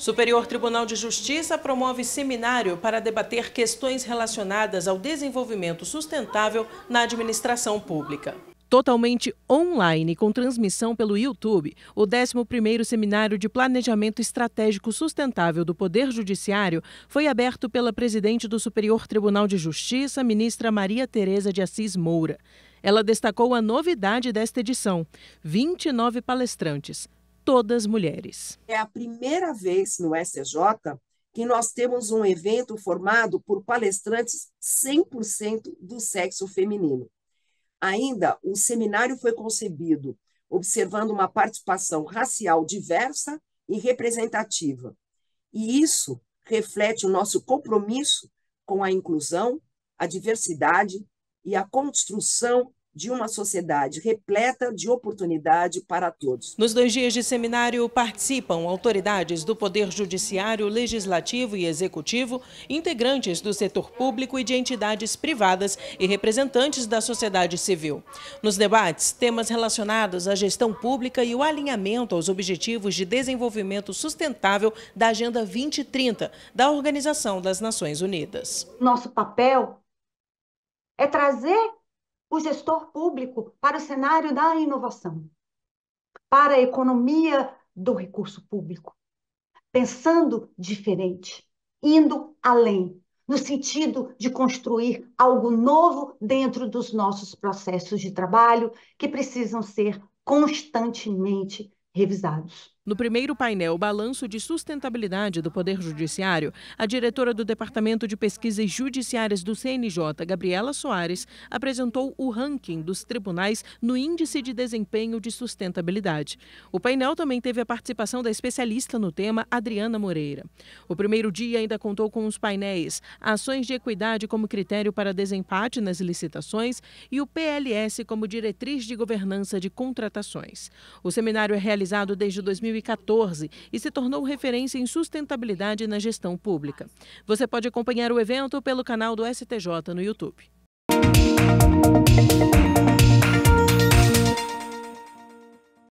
Superior Tribunal de Justiça promove seminário para debater questões relacionadas ao desenvolvimento sustentável na administração pública. Totalmente online, com transmissão pelo YouTube, o 11º Seminário de Planejamento Estratégico Sustentável do Poder Judiciário foi aberto pela presidente do Superior Tribunal de Justiça, ministra Maria Tereza de Assis Moura. Ela destacou a novidade desta edição: 29 palestrantes, todas mulheres. É a primeira vez no SJ que nós temos um evento formado por palestrantes 100% do sexo feminino. Ainda, o seminário foi concebido observando uma participação racial diversa e representativa. E isso reflete o nosso compromisso com a inclusão, a diversidade e a construção de uma sociedade repleta de oportunidade para todos. Nos dois dias de seminário participam autoridades do Poder Judiciário, Legislativo e Executivo, integrantes do setor público e de entidades privadas e representantes da sociedade civil. Nos debates, temas relacionados à gestão pública e o alinhamento aos objetivos de desenvolvimento sustentável da Agenda 2030 da Organização das Nações Unidas. Nosso papel é trazer o gestor público para o cenário da inovação, para a economia do recurso público, pensando diferente, indo além, no sentido de construir algo novo dentro dos nossos processos de trabalho que precisam ser constantemente revisados. No primeiro painel Balanço de Sustentabilidade do Poder Judiciário, a diretora do Departamento de Pesquisas Judiciárias do CNJ, Gabriela Soares, apresentou o ranking dos tribunais no Índice de Desempenho de Sustentabilidade. O painel também teve a participação da especialista no tema, Adriana Moreira. O primeiro dia ainda contou com os painéis Ações de Equidade como critério para desempate nas licitações e o PLS como diretriz de governança de contratações. O seminário é realizado desde 2018. 2014 e se tornou referência em sustentabilidade na gestão pública. Você pode acompanhar o evento pelo canal do STJ no YouTube.